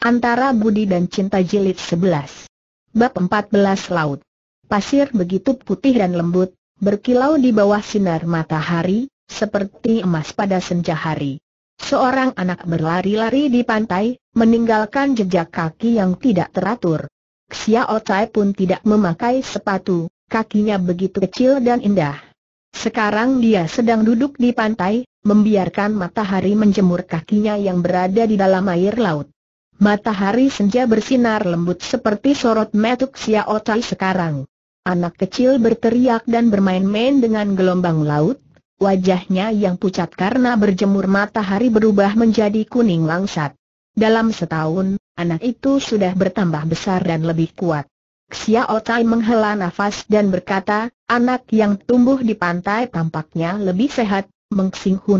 Antara Budi dan Cinta Jilid 11 Bab 14 Laut Pasir begitu putih dan lembut, berkilau di bawah sinar matahari, seperti emas pada senja hari. Seorang anak berlari-lari di pantai, meninggalkan jejak kaki yang tidak teratur. Xiao Tai pun tidak memakai sepatu, kakinya begitu kecil dan indah. Sekarang dia sedang duduk di pantai, membiarkan matahari menjemur kakinya yang berada di dalam air laut. Matahari senja bersinar lembut seperti sorot metuk Xiao Tai sekarang. Anak kecil berteriak dan bermain-main dengan gelombang laut, wajahnya yang pucat karena berjemur matahari berubah menjadi kuning langsat. Dalam setahun, anak itu sudah bertambah besar dan lebih kuat. Xiao Tai menghela nafas dan berkata, anak yang tumbuh di pantai tampaknya lebih sehat, Meng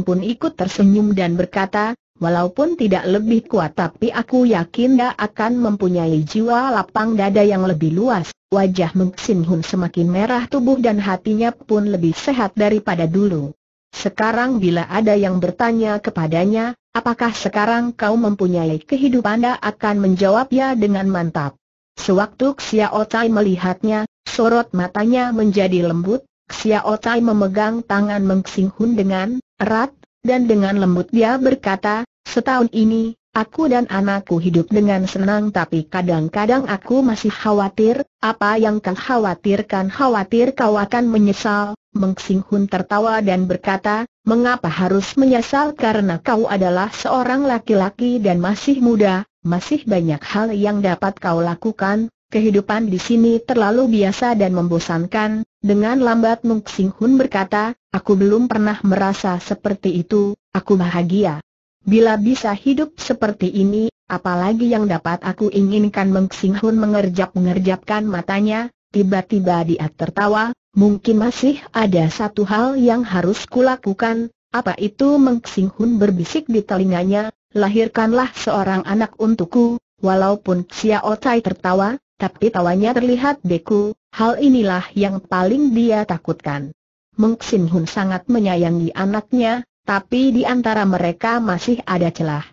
pun ikut tersenyum dan berkata, Walaupun tidak lebih kuat tapi aku yakin dia akan mempunyai jiwa lapang dada yang lebih luas. Wajah Meng Hun semakin merah tubuh dan hatinya pun lebih sehat daripada dulu. Sekarang bila ada yang bertanya kepadanya, apakah sekarang kau mempunyai kehidupan dia akan menjawab ya dengan mantap. Sewaktu Xiao Tai melihatnya, sorot matanya menjadi lembut, Xiao Tai memegang tangan Meng Hun dengan erat, dan dengan lembut dia berkata, setahun ini, aku dan anakku hidup dengan senang tapi kadang-kadang aku masih khawatir, apa yang kau khawatirkan khawatir kau akan menyesal, Meng Hun tertawa dan berkata, mengapa harus menyesal karena kau adalah seorang laki-laki dan masih muda, masih banyak hal yang dapat kau lakukan, kehidupan di sini terlalu biasa dan membosankan, dengan lambat Mung Sing Hun berkata, aku belum pernah merasa seperti itu, aku bahagia. Bila bisa hidup seperti ini, apalagi yang dapat aku inginkan Mung Sing Hun mengerjap-mengerjapkan matanya, tiba-tiba dia tertawa, mungkin masih ada satu hal yang harus kulakukan, apa itu Mung Sing Hun berbisik di telinganya, lahirkanlah seorang anak untukku, Walaupun Xiao Tai tertawa, tapi tawanya terlihat beku, hal inilah yang paling dia takutkan. Meng Sin Hun sangat menyayangi anaknya, tapi di antara mereka masih ada celah.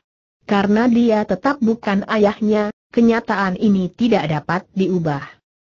Karena dia tetap bukan ayahnya, kenyataan ini tidak dapat diubah.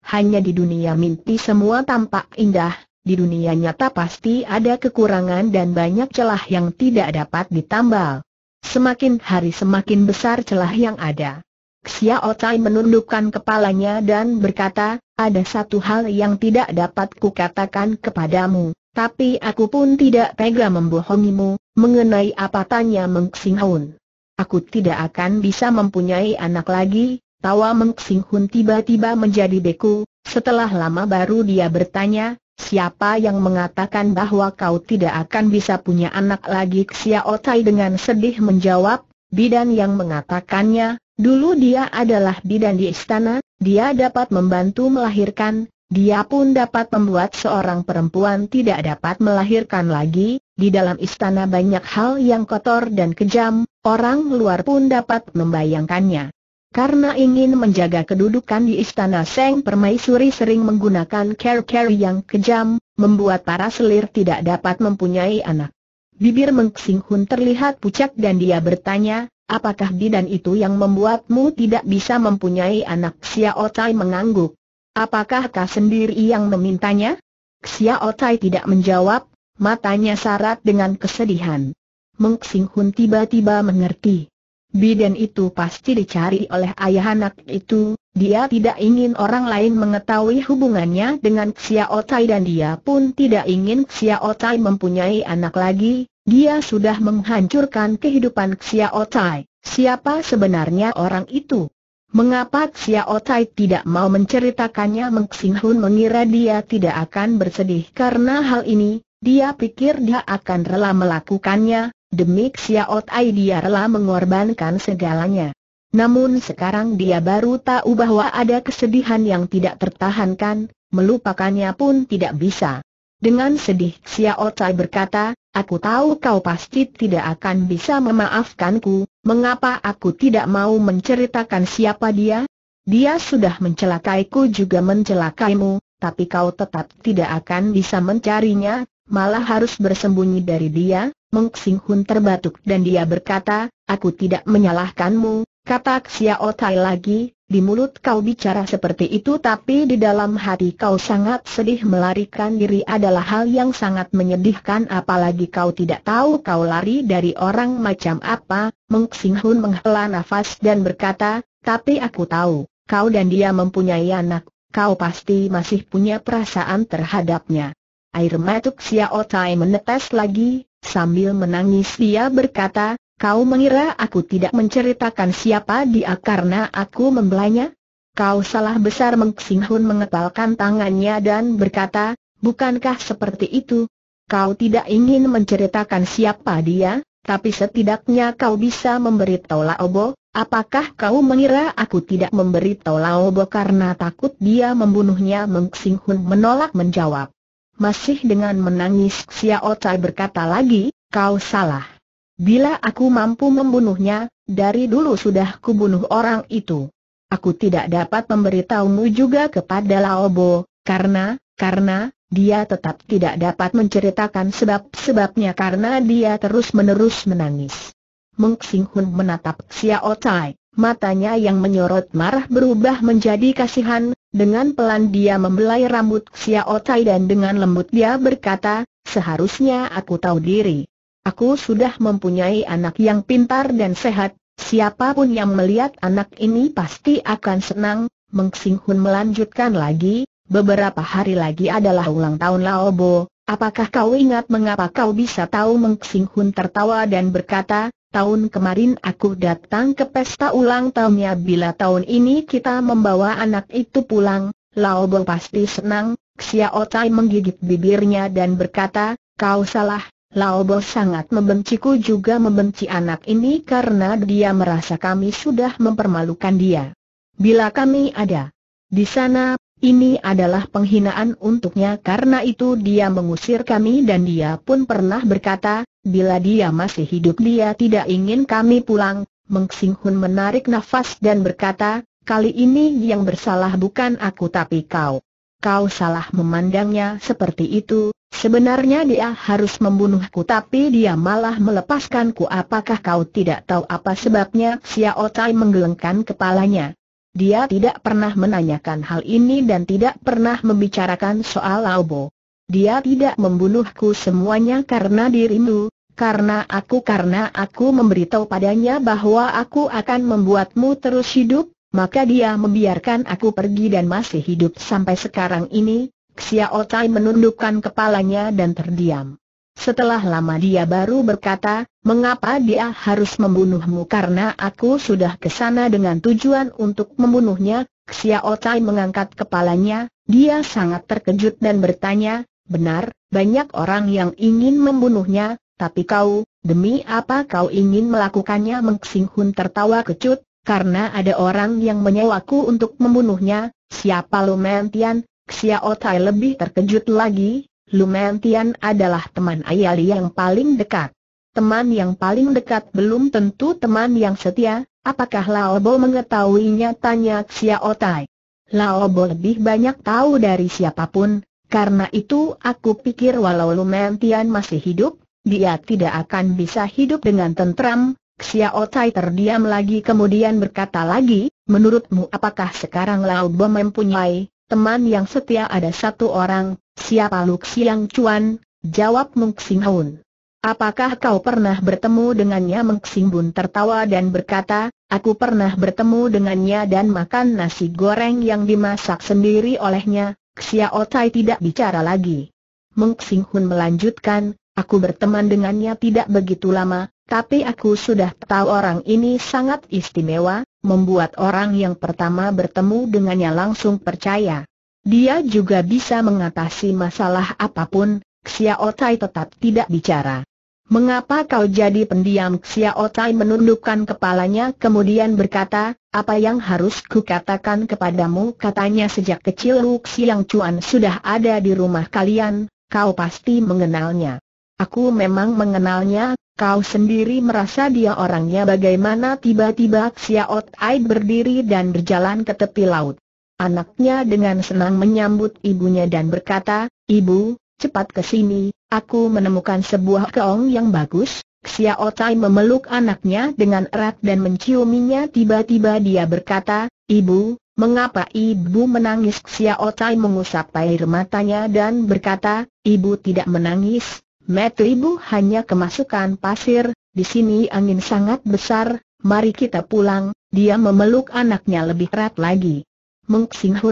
Hanya di dunia mimpi semua tampak indah, di dunia nyata pasti ada kekurangan dan banyak celah yang tidak dapat ditambal. Semakin hari semakin besar celah yang ada. Xiao Tai menundukkan kepalanya dan berkata, ada satu hal yang tidak dapat kukatakan kepadamu, tapi aku pun tidak tega membohongimu, mengenai apa tanya Meng Xinghun. Aku tidak akan bisa mempunyai anak lagi, tawa Meng Xinghun tiba-tiba menjadi beku, setelah lama baru dia bertanya, Siapa yang mengatakan bahwa kau tidak akan bisa punya anak lagi Xiao Tai dengan sedih menjawab, bidan yang mengatakannya, Dulu dia adalah bidan di istana, dia dapat membantu melahirkan, dia pun dapat membuat seorang perempuan tidak dapat melahirkan lagi, di dalam istana banyak hal yang kotor dan kejam, orang luar pun dapat membayangkannya. Karena ingin menjaga kedudukan di istana Seng Permaisuri sering menggunakan care-care yang kejam, membuat para selir tidak dapat mempunyai anak. Bibir Meng Xing Hun terlihat pucat dan dia bertanya, Apakah bidan itu yang membuatmu tidak bisa mempunyai anak Xiao Tai mengangguk? Apakah kau sendiri yang memintanya? Xiao Tai tidak menjawab, matanya sarat dengan kesedihan. Meng Xing Hun tiba-tiba mengerti. Bidan itu pasti dicari oleh ayah anak itu, dia tidak ingin orang lain mengetahui hubungannya dengan Xiao Tai dan dia pun tidak ingin Xiao Tai mempunyai anak lagi, dia sudah menghancurkan kehidupan Xiao Tai. Siapa sebenarnya orang itu? Mengapa Xiao Tai tidak mau menceritakannya Meng Xing Hun mengira dia tidak akan bersedih karena hal ini, dia pikir dia akan rela melakukannya, demi Xiao Tai dia rela mengorbankan segalanya. Namun sekarang dia baru tahu bahwa ada kesedihan yang tidak tertahankan, melupakannya pun tidak bisa. Dengan sedih Xiao Tai berkata, aku tahu kau pasti tidak akan bisa memaafkanku, mengapa aku tidak mau menceritakan siapa dia? Dia sudah mencelakaiku juga mencelakaimu, tapi kau tetap tidak akan bisa mencarinya, malah harus bersembunyi dari dia, Meng Xing Hun terbatuk dan dia berkata, aku tidak menyalahkanmu, kata Xiao Tai lagi, di mulut kau bicara seperti itu tapi di dalam hati kau sangat sedih melarikan diri adalah hal yang sangat menyedihkan apalagi kau tidak tahu kau lari dari orang macam apa. Meng Hun menghela nafas dan berkata, tapi aku tahu, kau dan dia mempunyai anak, kau pasti masih punya perasaan terhadapnya. Air matuk Xiao Tai menetes lagi, sambil menangis dia berkata, Kau mengira aku tidak menceritakan siapa dia karena aku membelanya? Kau salah besar Meng Hun mengepalkan tangannya dan berkata, bukankah seperti itu? Kau tidak ingin menceritakan siapa dia, tapi setidaknya kau bisa memberitahu Laobo, apakah kau mengira aku tidak memberitahu Laobo karena takut dia membunuhnya Meng Hun menolak menjawab. Masih dengan menangis Xiao Tai berkata lagi, kau salah. Bila aku mampu membunuhnya, dari dulu sudah kubunuh orang itu. Aku tidak dapat memberitahumu juga kepada Laobo, karena, karena, dia tetap tidak dapat menceritakan sebab-sebabnya karena dia terus-menerus menangis. Meng Hun menatap Xiao Tai, matanya yang menyorot marah berubah menjadi kasihan, dengan pelan dia membelai rambut Xiao Tai dan dengan lembut dia berkata, seharusnya aku tahu diri. Aku sudah mempunyai anak yang pintar dan sehat, siapapun yang melihat anak ini pasti akan senang, Meng Sing melanjutkan lagi, beberapa hari lagi adalah ulang tahun Laobo, apakah kau ingat mengapa kau bisa tahu Meng Sing tertawa dan berkata, tahun kemarin aku datang ke pesta ulang tahunnya bila tahun ini kita membawa anak itu pulang, Laobo pasti senang, Xiao Tai menggigit bibirnya dan berkata, kau salah, Lao Bo sangat membenciku juga membenci anak ini karena dia merasa kami sudah mempermalukan dia. Bila kami ada di sana, ini adalah penghinaan untuknya karena itu dia mengusir kami dan dia pun pernah berkata, bila dia masih hidup dia tidak ingin kami pulang. Meng Hun menarik nafas dan berkata, kali ini yang bersalah bukan aku tapi kau. Kau salah memandangnya seperti itu, Sebenarnya dia harus membunuhku tapi dia malah melepaskanku apakah kau tidak tahu apa sebabnya Xiao Tai menggelengkan kepalanya. Dia tidak pernah menanyakan hal ini dan tidak pernah membicarakan soal Laobo. Dia tidak membunuhku semuanya karena dirimu, karena aku karena aku memberitahu padanya bahwa aku akan membuatmu terus hidup, maka dia membiarkan aku pergi dan masih hidup sampai sekarang ini, Xiao Tai menundukkan kepalanya dan terdiam. Setelah lama dia baru berkata, mengapa dia harus membunuhmu karena aku sudah ke sana dengan tujuan untuk membunuhnya, Xiao Tai mengangkat kepalanya, dia sangat terkejut dan bertanya, benar, banyak orang yang ingin membunuhnya, tapi kau, demi apa kau ingin melakukannya Meng Hun tertawa kecut, karena ada orang yang menyewaku untuk membunuhnya, siapa Lu Mentian, Xiao Tai lebih terkejut lagi, Lumen Tian adalah teman ayah yang paling dekat. Teman yang paling dekat belum tentu teman yang setia, apakah Lao Bo mengetahuinya tanya Xiao Tai. Lao Bo lebih banyak tahu dari siapapun, karena itu aku pikir walau Lumen Tian masih hidup, dia tidak akan bisa hidup dengan tentram. Xiao Tai terdiam lagi kemudian berkata lagi, menurutmu apakah sekarang Lao Bo mempunyai Teman yang setia ada satu orang, siapa Lu Siang Chuan? Jawab Meng Xing Hun. Apakah kau pernah bertemu dengannya Meng Xing Bun tertawa dan berkata, aku pernah bertemu dengannya dan makan nasi goreng yang dimasak sendiri olehnya, Xiao Tai tidak bicara lagi. Meng Xing Hun melanjutkan, aku berteman dengannya tidak begitu lama, tapi aku sudah tahu orang ini sangat istimewa, membuat orang yang pertama bertemu dengannya langsung percaya. Dia juga bisa mengatasi masalah apapun, Xiao Tai tetap tidak bicara. Mengapa kau jadi pendiam? Xiao Tai menundukkan kepalanya kemudian berkata, apa yang harus kukatakan kepadamu? Katanya sejak kecil Lu Xiang Chuan sudah ada di rumah kalian, kau pasti mengenalnya. Aku memang mengenalnya, kau sendiri merasa dia orangnya bagaimana tiba-tiba Xiaot Ai berdiri dan berjalan ke tepi laut. Anaknya dengan senang menyambut ibunya dan berkata, Ibu, cepat ke sini, aku menemukan sebuah keong yang bagus. Xiao Tai memeluk anaknya dengan erat dan menciuminya tiba-tiba dia berkata, Ibu, mengapa ibu menangis? Xiao Tai mengusap air matanya dan berkata, Ibu tidak menangis, Metribu hanya kemasukan pasir, di sini angin sangat besar, mari kita pulang, dia memeluk anaknya lebih erat lagi. Meng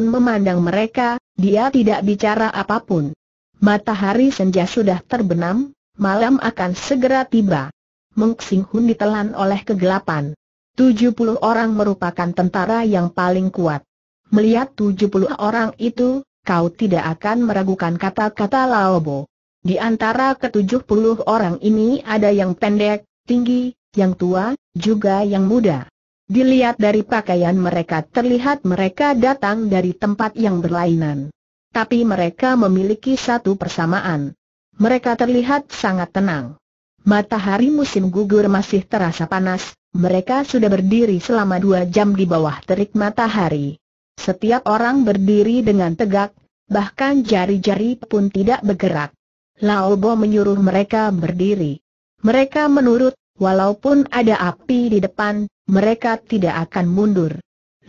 memandang mereka, dia tidak bicara apapun. Matahari senja sudah terbenam, malam akan segera tiba. Meng ditelan oleh kegelapan. 70 orang merupakan tentara yang paling kuat. Melihat 70 orang itu, kau tidak akan meragukan kata-kata Laobo. Di antara ketujuh puluh orang ini ada yang pendek, tinggi, yang tua, juga yang muda. Dilihat dari pakaian mereka terlihat mereka datang dari tempat yang berlainan. Tapi mereka memiliki satu persamaan. Mereka terlihat sangat tenang. Matahari musim gugur masih terasa panas, mereka sudah berdiri selama dua jam di bawah terik matahari. Setiap orang berdiri dengan tegak, bahkan jari-jari pun tidak bergerak. Lao Bo menyuruh mereka berdiri. Mereka menurut, walaupun ada api di depan, mereka tidak akan mundur.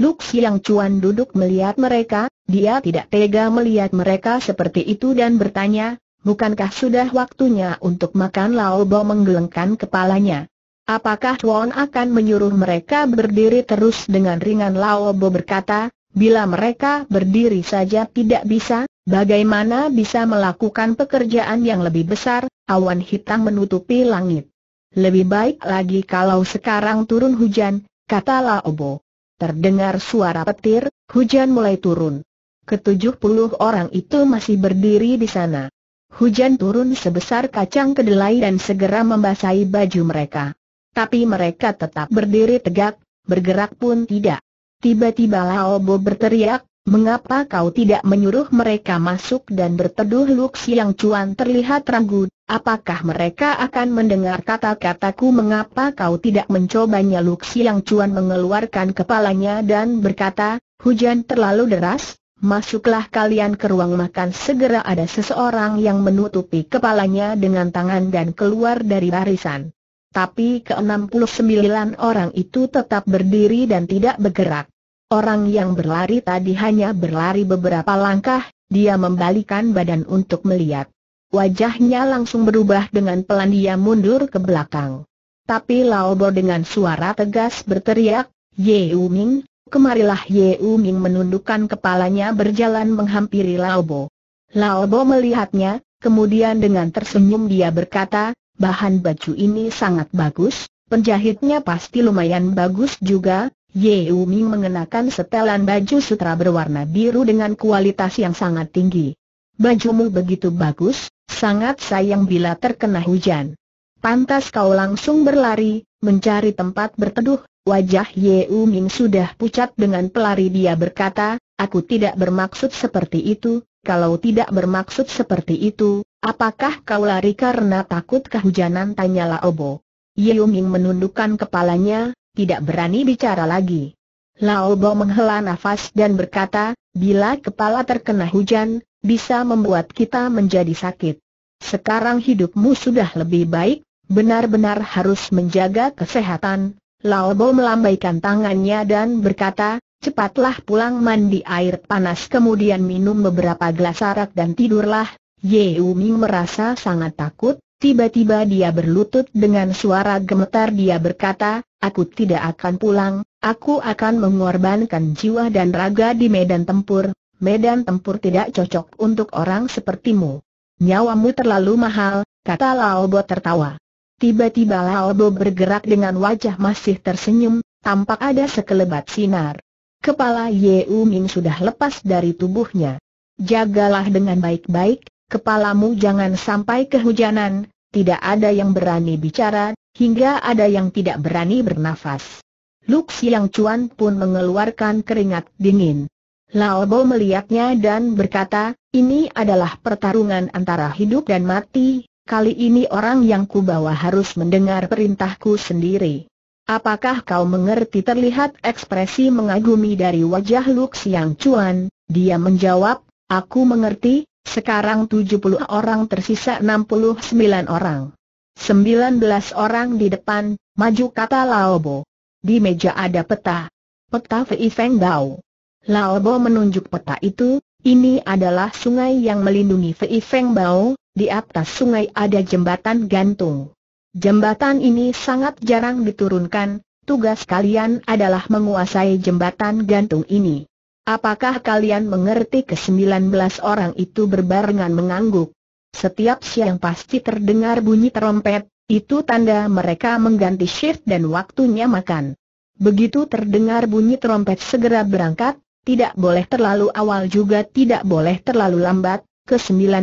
Luk Siang Cuan duduk melihat mereka, dia tidak tega melihat mereka seperti itu dan bertanya, bukankah sudah waktunya untuk makan Lao Bo menggelengkan kepalanya. Apakah Chuan akan menyuruh mereka berdiri terus dengan ringan Lao Bo berkata, bila mereka berdiri saja tidak bisa, Bagaimana bisa melakukan pekerjaan yang lebih besar, awan hitam menutupi langit. Lebih baik lagi kalau sekarang turun hujan, kata Laobo. Terdengar suara petir, hujan mulai turun. Ketujuh puluh orang itu masih berdiri di sana. Hujan turun sebesar kacang kedelai dan segera membasahi baju mereka. Tapi mereka tetap berdiri tegak, bergerak pun tidak. Tiba-tiba Laobo berteriak, Mengapa kau tidak menyuruh mereka masuk dan berteduh Luk yang Cuan terlihat ragu, apakah mereka akan mendengar kata-kataku mengapa kau tidak mencobanya Luk yang Cuan mengeluarkan kepalanya dan berkata, hujan terlalu deras, masuklah kalian ke ruang makan segera ada seseorang yang menutupi kepalanya dengan tangan dan keluar dari barisan. Tapi ke-69 orang itu tetap berdiri dan tidak bergerak. Orang yang berlari tadi hanya berlari beberapa langkah, dia membalikan badan untuk melihat. Wajahnya langsung berubah dengan pelan dia mundur ke belakang. Tapi Lao Bo dengan suara tegas berteriak, Ye U Ming, kemarilah Ye U Ming menundukkan kepalanya berjalan menghampiri Lao Bo. Lao Bo melihatnya, kemudian dengan tersenyum dia berkata, bahan baju ini sangat bagus, penjahitnya pasti lumayan bagus juga, Ye Ming mengenakan setelan baju sutra berwarna biru dengan kualitas yang sangat tinggi. Bajumu begitu bagus, sangat sayang bila terkena hujan. Pantas kau langsung berlari, mencari tempat berteduh, wajah Ye Ming sudah pucat dengan pelari dia berkata, aku tidak bermaksud seperti itu, kalau tidak bermaksud seperti itu, apakah kau lari karena takut kehujanan tanya Laobo. Ye Ming menundukkan kepalanya, tidak berani bicara lagi. Lao Bo menghela nafas dan berkata, bila kepala terkena hujan, bisa membuat kita menjadi sakit. Sekarang hidupmu sudah lebih baik, benar-benar harus menjaga kesehatan. Lao Bo melambaikan tangannya dan berkata, cepatlah pulang mandi air panas kemudian minum beberapa gelas arak dan tidurlah. Ye Uming merasa sangat takut, Tiba-tiba dia berlutut dengan suara gemetar dia berkata, aku tidak akan pulang, aku akan mengorbankan jiwa dan raga di medan tempur, medan tempur tidak cocok untuk orang sepertimu. Nyawamu terlalu mahal, kata Laobo tertawa. Tiba-tiba Laobo bergerak dengan wajah masih tersenyum, tampak ada sekelebat sinar. Kepala Ye U Ming sudah lepas dari tubuhnya. Jagalah dengan baik-baik, kepalamu jangan sampai kehujanan, tidak ada yang berani bicara, hingga ada yang tidak berani bernafas. Luk Siang Cuan pun mengeluarkan keringat dingin. Lao Bo melihatnya dan berkata, ini adalah pertarungan antara hidup dan mati, kali ini orang yang kubawa harus mendengar perintahku sendiri. Apakah kau mengerti terlihat ekspresi mengagumi dari wajah Luk Siang Cuan? Dia menjawab, aku mengerti, sekarang 70 orang tersisa 69 orang. 19 orang di depan, maju kata Laobo. Di meja ada peta. Peta Fei Feng Dao. Laobo menunjuk peta itu, ini adalah sungai yang melindungi Fei Feng Bao, di atas sungai ada jembatan gantung. Jembatan ini sangat jarang diturunkan, tugas kalian adalah menguasai jembatan gantung ini. Apakah kalian mengerti ke belas orang itu berbarengan mengangguk? Setiap siang pasti terdengar bunyi trompet, itu tanda mereka mengganti shift dan waktunya makan. Begitu terdengar bunyi trompet segera berangkat, tidak boleh terlalu awal juga tidak boleh terlalu lambat, ke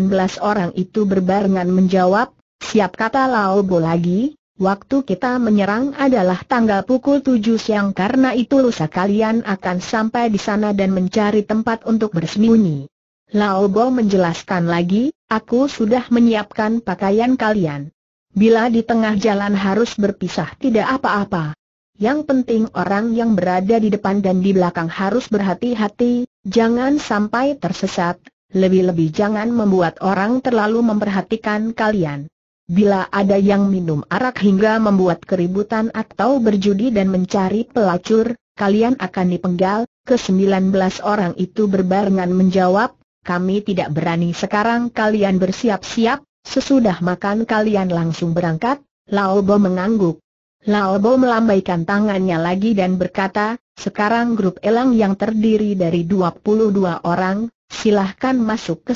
belas orang itu berbarengan menjawab, siap kata Lao Bo lagi, Waktu kita menyerang adalah tanggal pukul tujuh siang karena itu lusa kalian akan sampai di sana dan mencari tempat untuk bersembunyi. Lao Bo menjelaskan lagi, aku sudah menyiapkan pakaian kalian. Bila di tengah jalan harus berpisah tidak apa-apa. Yang penting orang yang berada di depan dan di belakang harus berhati-hati, jangan sampai tersesat, lebih-lebih jangan membuat orang terlalu memperhatikan kalian. Bila ada yang minum arak hingga membuat keributan atau berjudi dan mencari pelacur, kalian akan dipenggal. Kesembilan belas orang itu berbarengan menjawab, kami tidak berani sekarang kalian bersiap-siap, sesudah makan kalian langsung berangkat, Lao Bo mengangguk. Lao Bo melambaikan tangannya lagi dan berkata, sekarang grup elang yang terdiri dari dua puluh dua orang, silahkan masuk ke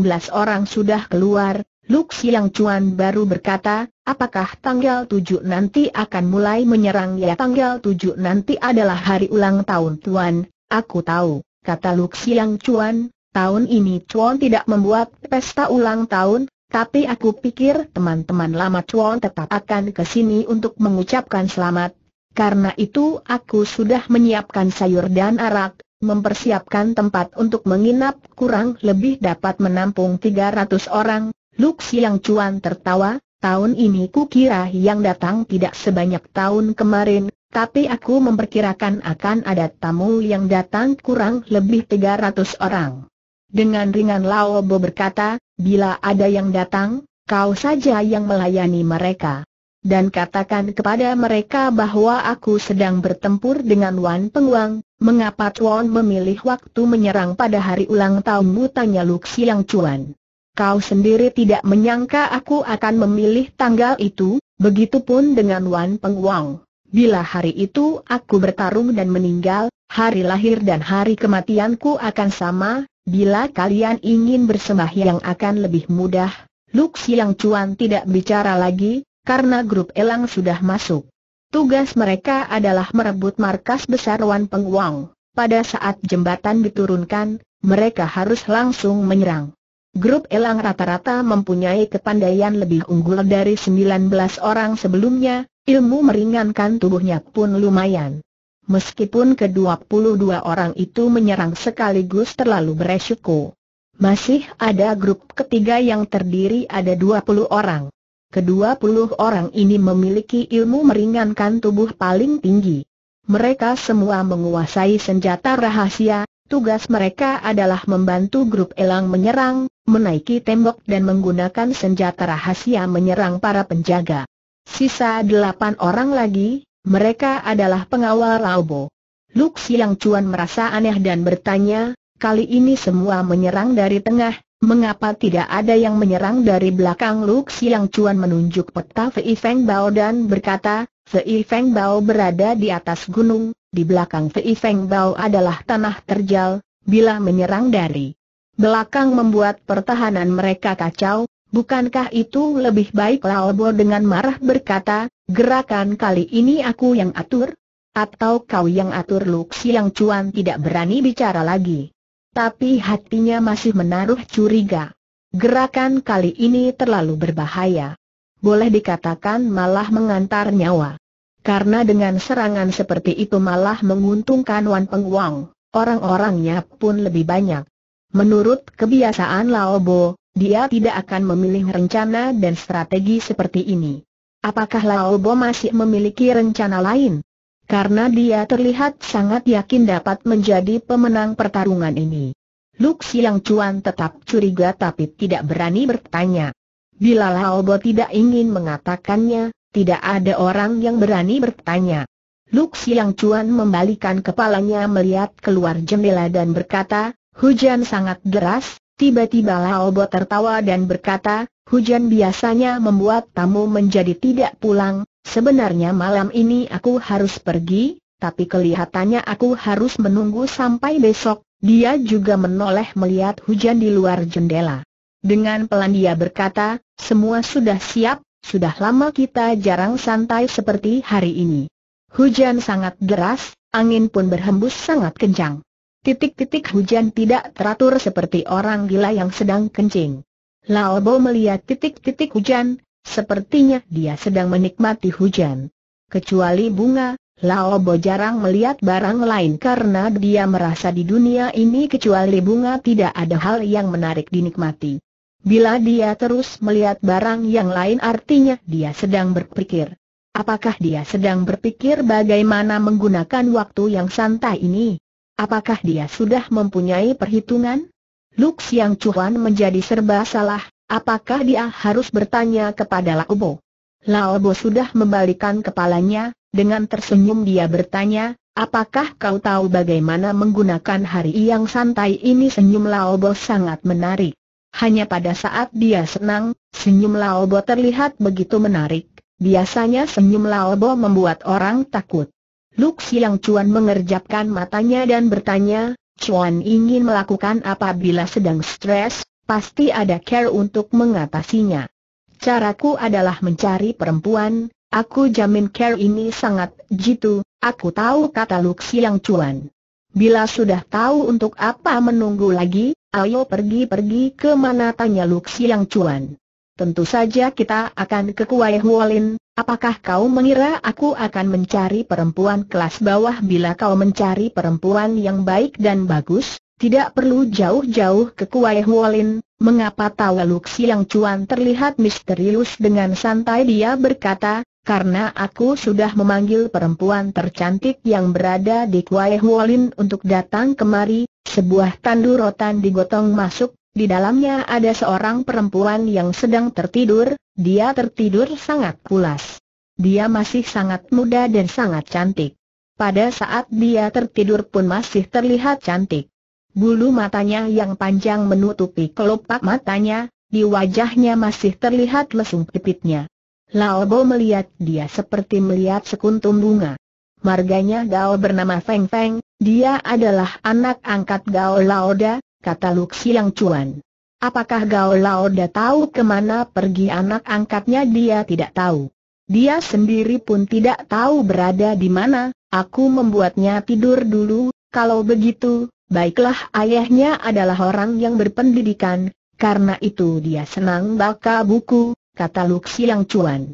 belas orang sudah keluar, Luk yang Cuan baru berkata, apakah tanggal 7 nanti akan mulai menyerang ya tanggal 7 nanti adalah hari ulang tahun Tuan, aku tahu, kata Luk yang Cuan, tahun ini Cuan tidak membuat pesta ulang tahun, tapi aku pikir teman-teman lama Cuan tetap akan ke sini untuk mengucapkan selamat. Karena itu aku sudah menyiapkan sayur dan arak, mempersiapkan tempat untuk menginap kurang lebih dapat menampung 300 orang, Luk Siang Cuan tertawa, tahun ini ku kira yang datang tidak sebanyak tahun kemarin, tapi aku memperkirakan akan ada tamu yang datang kurang lebih 300 orang. Dengan ringan Lao Bo berkata, bila ada yang datang, kau saja yang melayani mereka. Dan katakan kepada mereka bahwa aku sedang bertempur dengan Wan Penguang. mengapa Chuan memilih waktu menyerang pada hari ulang tahunmu tanya Luksi yang Chuan. Kau sendiri tidak menyangka aku akan memilih tanggal itu, begitupun dengan Wan Peng Wang. Bila hari itu aku bertarung dan meninggal, hari lahir dan hari kematianku akan sama, bila kalian ingin yang akan lebih mudah. Luk Siang Cuan tidak bicara lagi, karena grup elang sudah masuk. Tugas mereka adalah merebut markas besar Wan Peng Wang. Pada saat jembatan diturunkan, mereka harus langsung menyerang. Grup Elang rata-rata mempunyai kepandaian lebih unggul dari 19 orang sebelumnya, ilmu meringankan tubuhnya pun lumayan. Meskipun ke-22 orang itu menyerang sekaligus terlalu beresiko. Masih ada grup ketiga yang terdiri ada 20 orang. Ke-20 orang ini memiliki ilmu meringankan tubuh paling tinggi. Mereka semua menguasai senjata rahasia, Tugas mereka adalah membantu grup elang menyerang, menaiki tembok dan menggunakan senjata rahasia menyerang para penjaga. Sisa delapan orang lagi, mereka adalah pengawal Raubo. Luk Siang Cuan merasa aneh dan bertanya, kali ini semua menyerang dari tengah, mengapa tidak ada yang menyerang dari belakang Luk Siang Cuan menunjuk peta Fei Feng Bao dan berkata, Fei Feng Bao berada di atas gunung, di belakang Fei Feng Bao adalah tanah terjal, bila menyerang dari belakang membuat pertahanan mereka kacau, bukankah itu lebih baik Lao Bo dengan marah berkata, gerakan kali ini aku yang atur? Atau kau yang atur Luxi yang cuan tidak berani bicara lagi? Tapi hatinya masih menaruh curiga. Gerakan kali ini terlalu berbahaya. Boleh dikatakan malah mengantar nyawa karena dengan serangan seperti itu malah menguntungkan Wan Peng Wang, orang-orangnya pun lebih banyak. Menurut kebiasaan Laobo, dia tidak akan memilih rencana dan strategi seperti ini. Apakah Laobo masih memiliki rencana lain? Karena dia terlihat sangat yakin dapat menjadi pemenang pertarungan ini. Luk Siang Cuan tetap curiga tapi tidak berani bertanya. Bila Laobo tidak ingin mengatakannya, tidak ada orang yang berani bertanya. Luk Siang Chuan membalikan kepalanya melihat keluar jendela dan berkata, hujan sangat deras, tiba-tiba Lao Bo tertawa dan berkata, hujan biasanya membuat tamu menjadi tidak pulang, sebenarnya malam ini aku harus pergi, tapi kelihatannya aku harus menunggu sampai besok, dia juga menoleh melihat hujan di luar jendela. Dengan pelan dia berkata, semua sudah siap, sudah lama kita jarang santai seperti hari ini. Hujan sangat deras, angin pun berhembus sangat kencang. Titik-titik hujan tidak teratur seperti orang gila yang sedang kencing. Laobo melihat titik-titik hujan, sepertinya dia sedang menikmati hujan. Kecuali bunga, Laobo jarang melihat barang lain karena dia merasa di dunia ini kecuali bunga tidak ada hal yang menarik dinikmati. Bila dia terus melihat barang yang lain artinya dia sedang berpikir. Apakah dia sedang berpikir bagaimana menggunakan waktu yang santai ini? Apakah dia sudah mempunyai perhitungan? Lux yang cuan menjadi serba salah, apakah dia harus bertanya kepada Laobo? Laobo sudah membalikan kepalanya, dengan tersenyum dia bertanya, apakah kau tahu bagaimana menggunakan hari yang santai ini? Senyum Laobo sangat menarik. Hanya pada saat dia senang, senyum Laobo terlihat begitu menarik. Biasanya senyum Laobo membuat orang takut. Luk yang Cuan mengerjapkan matanya dan bertanya, Cuan ingin melakukan apa bila sedang stres, pasti ada care untuk mengatasinya. Caraku adalah mencari perempuan, aku jamin care ini sangat jitu, aku tahu kata Luk yang Cuan. Bila sudah tahu untuk apa menunggu lagi, Ayo pergi-pergi ke mana tanya Luk yang Cuan. Tentu saja kita akan ke Kuai Huolin, apakah kau mengira aku akan mencari perempuan kelas bawah bila kau mencari perempuan yang baik dan bagus? Tidak perlu jauh-jauh ke Kuai Huolin, mengapa tawa Luk yang Cuan terlihat misterius dengan santai dia berkata, karena aku sudah memanggil perempuan tercantik yang berada di Kuai Huolin untuk datang kemari, sebuah tandu rotan digotong masuk, di dalamnya ada seorang perempuan yang sedang tertidur, dia tertidur sangat pulas. Dia masih sangat muda dan sangat cantik. Pada saat dia tertidur pun masih terlihat cantik. Bulu matanya yang panjang menutupi kelopak matanya, di wajahnya masih terlihat lesung pipitnya. Laobo melihat dia seperti melihat sekuntum bunga. Marganya Gao bernama Feng Feng, dia adalah anak angkat Gao Laoda, kata Xiang Chuan. Apakah Gao Laoda tahu kemana pergi anak angkatnya dia tidak tahu. Dia sendiri pun tidak tahu berada di mana, aku membuatnya tidur dulu, kalau begitu, baiklah ayahnya adalah orang yang berpendidikan, karena itu dia senang baca buku, kata Xiang Chuan.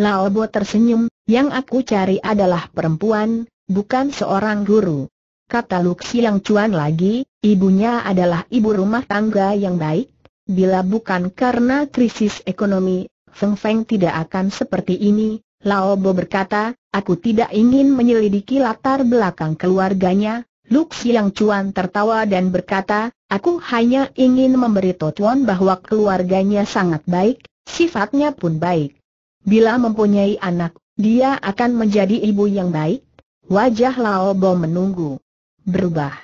Laobo tersenyum, yang aku cari adalah perempuan, bukan seorang guru. Kata Luxi yang Cuan lagi, ibunya adalah ibu rumah tangga yang baik. Bila bukan karena krisis ekonomi, Feng Feng tidak akan seperti ini. Lao Bo berkata, aku tidak ingin menyelidiki latar belakang keluarganya. Luxi yang Cuan tertawa dan berkata, aku hanya ingin memberi Tuan bahwa keluarganya sangat baik, sifatnya pun baik. Bila mempunyai anak dia akan menjadi ibu yang baik? Wajah Lao Bo menunggu. Berubah.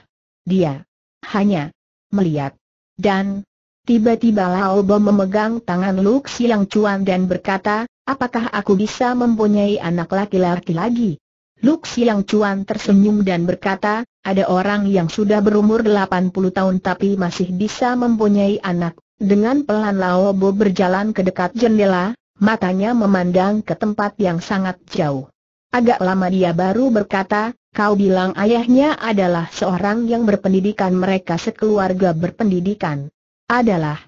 Dia hanya melihat. Dan tiba-tiba Lao Bo memegang tangan Luk Siang cuan dan berkata, apakah aku bisa mempunyai anak laki-laki lagi? Luk Siang cuan tersenyum dan berkata, ada orang yang sudah berumur 80 tahun tapi masih bisa mempunyai anak. Dengan pelan Lao Bo berjalan ke dekat jendela, matanya memandang ke tempat yang sangat jauh. Agak lama dia baru berkata, kau bilang ayahnya adalah seorang yang berpendidikan mereka sekeluarga berpendidikan. Adalah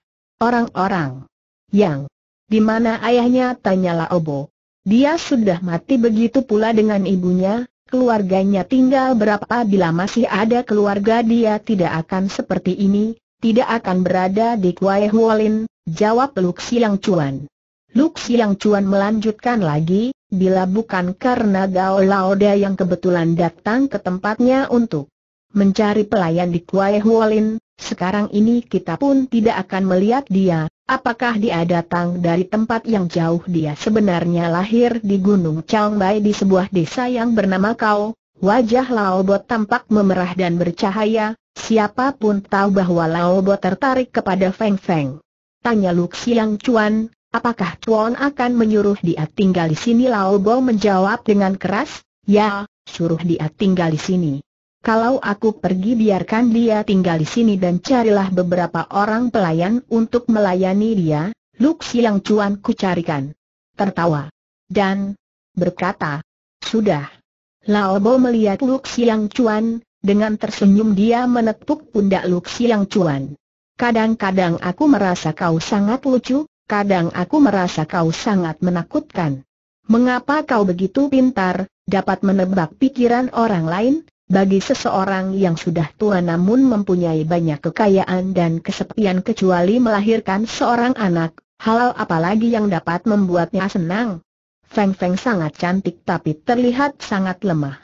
orang-orang yang di mana ayahnya tanyalah Obo. Dia sudah mati begitu pula dengan ibunya, keluarganya tinggal berapa bila masih ada keluarga dia tidak akan seperti ini, tidak akan berada di Kuai Hualin, jawab yang Cuan. Luk Siang Chuan melanjutkan lagi, bila bukan karena Gao Laoda yang kebetulan datang ke tempatnya untuk mencari pelayan di Kuai Hualin, sekarang ini kita pun tidak akan melihat dia, apakah dia datang dari tempat yang jauh dia sebenarnya lahir di Gunung Changbai di sebuah desa yang bernama Kau, wajah Laobot tampak memerah dan bercahaya, siapapun tahu bahwa Lao Laobot tertarik kepada Feng Feng. Tanya Luk Siang Chuan, Apakah Chuan akan menyuruh dia tinggal di sini? Lao Bo menjawab dengan keras, ya, suruh dia tinggal di sini. Kalau aku pergi biarkan dia tinggal di sini dan carilah beberapa orang pelayan untuk melayani dia, Lux yang cuan ku carikan. Tertawa. Dan berkata, sudah. Lao Bo melihat Lux yang cuan, dengan tersenyum dia menepuk pundak Lux yang cuan. Kadang-kadang aku merasa kau sangat lucu, Kadang aku merasa kau sangat menakutkan. Mengapa kau begitu pintar, dapat menebak pikiran orang lain? Bagi seseorang yang sudah tua namun mempunyai banyak kekayaan dan kesepian kecuali melahirkan seorang anak, halal apalagi yang dapat membuatnya senang. Feng Feng sangat cantik tapi terlihat sangat lemah.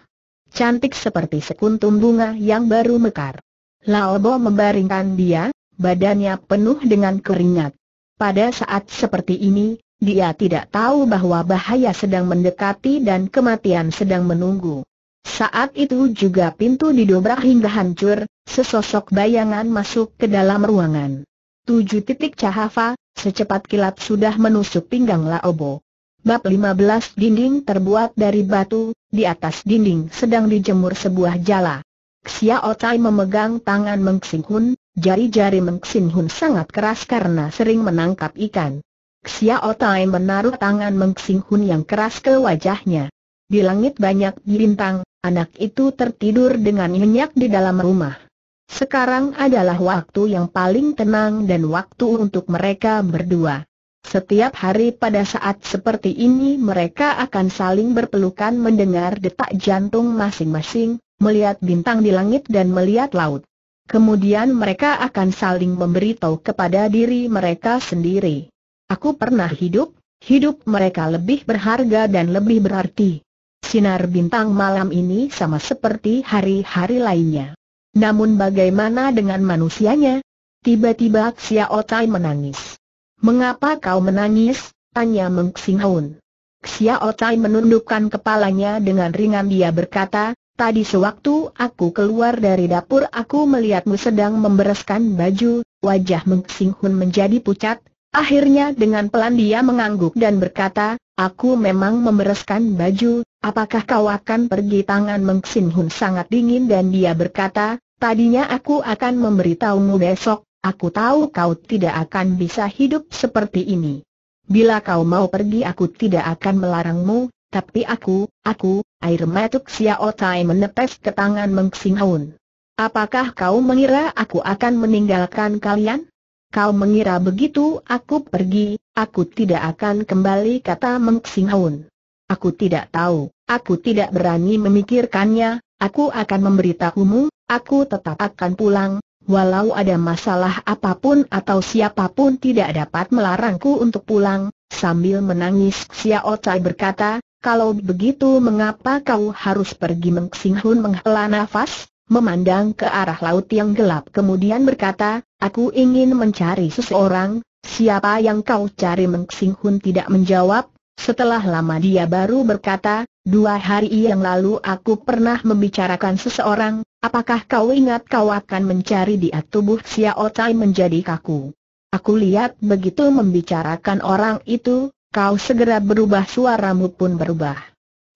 Cantik seperti sekuntum bunga yang baru mekar. Lao Bo membaringkan dia, badannya penuh dengan keringat. Pada saat seperti ini, dia tidak tahu bahwa bahaya sedang mendekati dan kematian sedang menunggu. Saat itu juga pintu didobrak hingga hancur, sesosok bayangan masuk ke dalam ruangan. Tujuh titik cahava, secepat kilat sudah menusuk pinggang Laobo. Bab 15 dinding terbuat dari batu, di atas dinding sedang dijemur sebuah jala. Xiao Tai memegang tangan Meng Xing Hun, Jari-jari Mengxin Hun sangat keras karena sering menangkap ikan. Xiao Tai menaruh tangan Mengxin Hun yang keras ke wajahnya. Di langit banyak bintang, anak itu tertidur dengan nyenyak di dalam rumah. Sekarang adalah waktu yang paling tenang dan waktu untuk mereka berdua. Setiap hari pada saat seperti ini mereka akan saling berpelukan mendengar detak jantung masing-masing, melihat bintang di langit dan melihat laut. Kemudian mereka akan saling memberitahu kepada diri mereka sendiri. Aku pernah hidup, hidup mereka lebih berharga dan lebih berarti. Sinar bintang malam ini sama seperti hari-hari lainnya. Namun bagaimana dengan manusianya? Tiba-tiba Xiao Tai menangis. Mengapa kau menangis? Tanya Meng Xinghaun. Xiao Tai menundukkan kepalanya dengan ringan dia berkata, Tadi sewaktu aku keluar dari dapur aku melihatmu sedang membereskan baju, wajah Meng Hun menjadi pucat, akhirnya dengan pelan dia mengangguk dan berkata, aku memang membereskan baju, apakah kau akan pergi tangan Meng Hun sangat dingin dan dia berkata, tadinya aku akan memberitahumu besok, aku tahu kau tidak akan bisa hidup seperti ini. Bila kau mau pergi aku tidak akan melarangmu, tapi aku, aku, air mata Xiao Tai menepes ke tangan Meng Xinghun. Apakah kau mengira aku akan meninggalkan kalian? Kau mengira begitu aku pergi, aku tidak akan kembali kata Meng Xinghun. Aku tidak tahu, aku tidak berani memikirkannya, aku akan memberitahumu, aku tetap akan pulang, Walau ada masalah apapun atau siapapun tidak dapat melarangku untuk pulang, sambil menangis Xiao Tai berkata, kalau begitu mengapa kau harus pergi Meng menghela nafas, memandang ke arah laut yang gelap kemudian berkata, aku ingin mencari seseorang, siapa yang kau cari Meng tidak menjawab, setelah lama dia baru berkata, dua hari yang lalu aku pernah membicarakan seseorang, apakah kau ingat kau akan mencari di tubuh Xiao Tai menjadi kaku. Aku lihat begitu membicarakan orang itu, kau segera berubah suaramu pun berubah.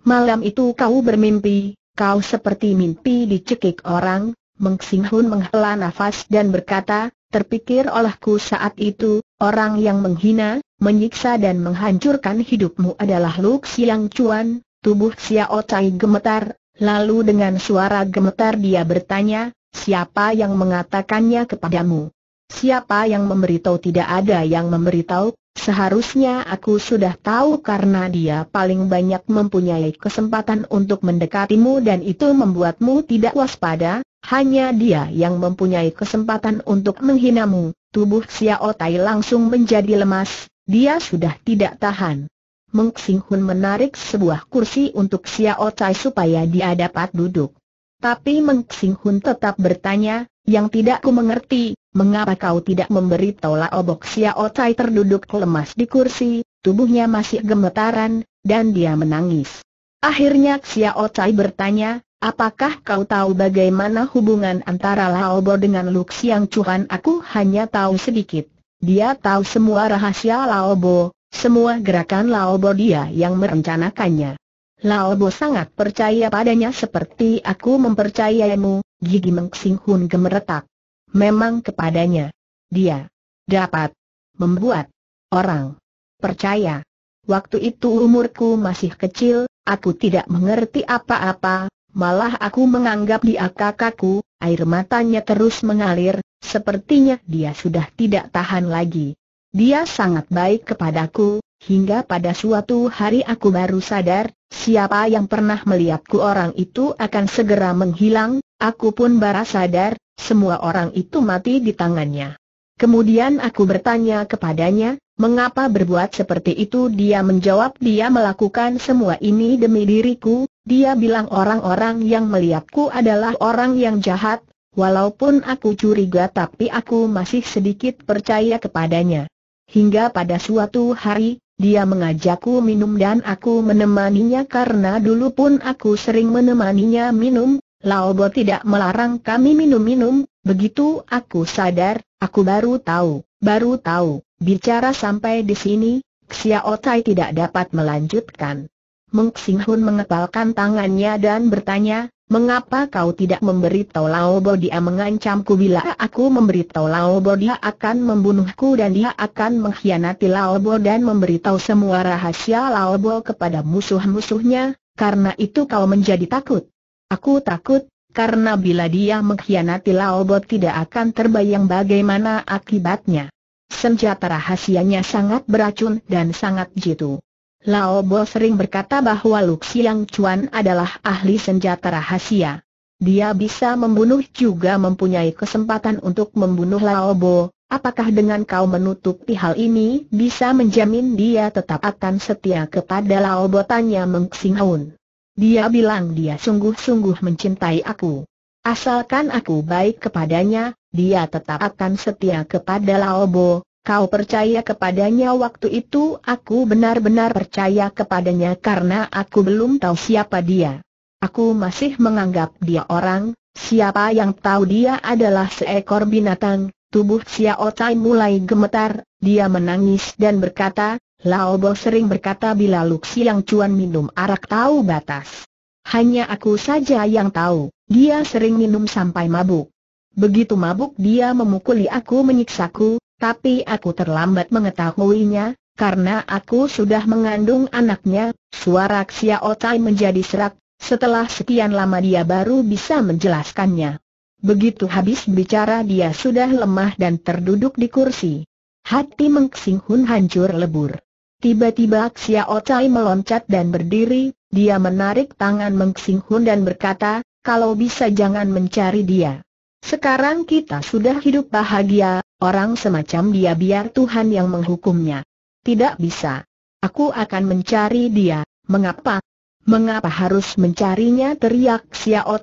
Malam itu kau bermimpi, kau seperti mimpi dicekik orang, Mengsing menghela nafas dan berkata, terpikir olehku saat itu, orang yang menghina, menyiksa dan menghancurkan hidupmu adalah Luk Siang Cuan, tubuh Xiao Cai gemetar, lalu dengan suara gemetar dia bertanya, siapa yang mengatakannya kepadamu? Siapa yang memberitahu tidak ada yang memberitahu, seharusnya aku sudah tahu karena dia paling banyak mempunyai kesempatan untuk mendekatimu dan itu membuatmu tidak waspada, hanya dia yang mempunyai kesempatan untuk menghinamu. Tubuh Xiao Tai langsung menjadi lemas, dia sudah tidak tahan. Meng menarik sebuah kursi untuk Xiao Tai supaya dia dapat duduk. Tapi Meng tetap bertanya, yang tidak ku mengerti, mengapa kau tidak memberi tola obok Xiao Otai terduduk lemas di kursi, tubuhnya masih gemetaran, dan dia menangis. Akhirnya Xiao Otai bertanya, apakah kau tahu bagaimana hubungan antara Laobo dengan Luk Siang Cuhan Aku hanya tahu sedikit. Dia tahu semua rahasia Laobo, semua gerakan Laobo dia yang merencanakannya. Lalbo sangat percaya padanya seperti aku mempercayaimu, gigi Meng Hun gemeretak. Memang kepadanya. Dia dapat membuat orang percaya. Waktu itu umurku masih kecil, aku tidak mengerti apa-apa, malah aku menganggap dia kakakku, air matanya terus mengalir, sepertinya dia sudah tidak tahan lagi. Dia sangat baik kepadaku, hingga pada suatu hari aku baru sadar, Siapa yang pernah melihatku orang itu akan segera menghilang, aku pun baru sadar, semua orang itu mati di tangannya. Kemudian aku bertanya kepadanya, mengapa berbuat seperti itu dia menjawab dia melakukan semua ini demi diriku, dia bilang orang-orang yang melihatku adalah orang yang jahat, walaupun aku curiga tapi aku masih sedikit percaya kepadanya. Hingga pada suatu hari, dia mengajakku minum dan aku menemaninya karena dulu pun aku sering menemaninya minum, Lao Bo tidak melarang kami minum-minum, begitu aku sadar, aku baru tahu, baru tahu, bicara sampai di sini, Xiao Tai tidak dapat melanjutkan. Meng Xinghun mengepalkan tangannya dan bertanya, Mengapa kau tidak memberitahu Lao Bo dia mengancamku bila aku memberitahu Lao Bo dia akan membunuhku dan dia akan mengkhianati Lao Bo dan memberitahu semua rahasia Lao Bo kepada musuh-musuhnya, karena itu kau menjadi takut. Aku takut, karena bila dia mengkhianati Lao Bo tidak akan terbayang bagaimana akibatnya. Senjata rahasianya sangat beracun dan sangat jitu. Lao Bo sering berkata bahwa Luk Siang Chuan adalah ahli senjata rahasia. Dia bisa membunuh juga mempunyai kesempatan untuk membunuh Lao Bo. Apakah dengan kau menutupi hal ini bisa menjamin dia tetap akan setia kepada Lao Bo tanya Meng Xing Haun. Dia bilang dia sungguh-sungguh mencintai aku. Asalkan aku baik kepadanya, dia tetap akan setia kepada Lao Bo, Kau percaya kepadanya waktu itu aku benar-benar percaya kepadanya karena aku belum tahu siapa dia. Aku masih menganggap dia orang, siapa yang tahu dia adalah seekor binatang, tubuh Xiao Tai mulai gemetar, dia menangis dan berkata, Lao Bo sering berkata bila Luxi yang cuan minum arak tahu batas. Hanya aku saja yang tahu, dia sering minum sampai mabuk. Begitu mabuk dia memukuli aku menyiksaku, tapi aku terlambat mengetahuinya, karena aku sudah mengandung anaknya, suara Xia Otai menjadi serak, setelah sekian lama dia baru bisa menjelaskannya. Begitu habis bicara dia sudah lemah dan terduduk di kursi. Hati Meng Hun hancur lebur. Tiba-tiba Xia Otai meloncat dan berdiri, dia menarik tangan Meng Hun dan berkata, kalau bisa jangan mencari dia. Sekarang kita sudah hidup bahagia, orang semacam dia biar Tuhan yang menghukumnya. Tidak bisa. Aku akan mencari dia, mengapa? Mengapa harus mencarinya teriak Xiao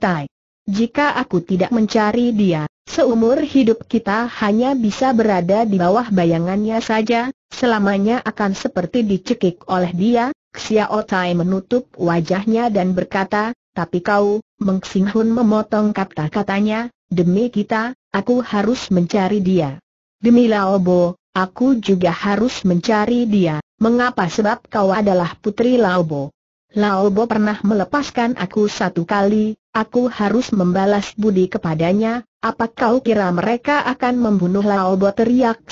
Jika aku tidak mencari dia, seumur hidup kita hanya bisa berada di bawah bayangannya saja, selamanya akan seperti dicekik oleh dia, Xiaotai menutup wajahnya dan berkata, tapi kau, Meng Xinghun memotong kata-katanya, Demi kita, aku harus mencari dia. Demi Laobo, aku juga harus mencari dia. Mengapa sebab kau adalah putri Laobo? Laobo pernah melepaskan aku satu kali, aku harus membalas budi kepadanya, apa kau kira mereka akan membunuh Laobo teriak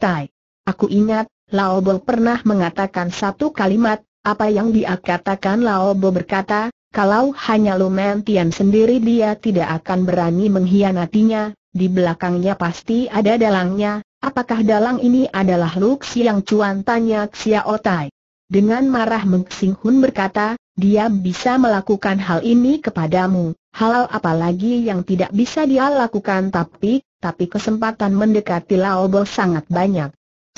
Tai. Aku ingat, Laobo pernah mengatakan satu kalimat, apa yang dia katakan Laobo berkata, kalau hanya Lumen Tian sendiri dia tidak akan berani mengkhianatinya, di belakangnya pasti ada dalangnya, apakah dalang ini adalah Luk Siang Cuan tanya Xia Otai. Dengan marah Meng Sing Hun berkata, dia bisa melakukan hal ini kepadamu, halal apalagi yang tidak bisa dia lakukan tapi, tapi kesempatan mendekati Laobo sangat banyak.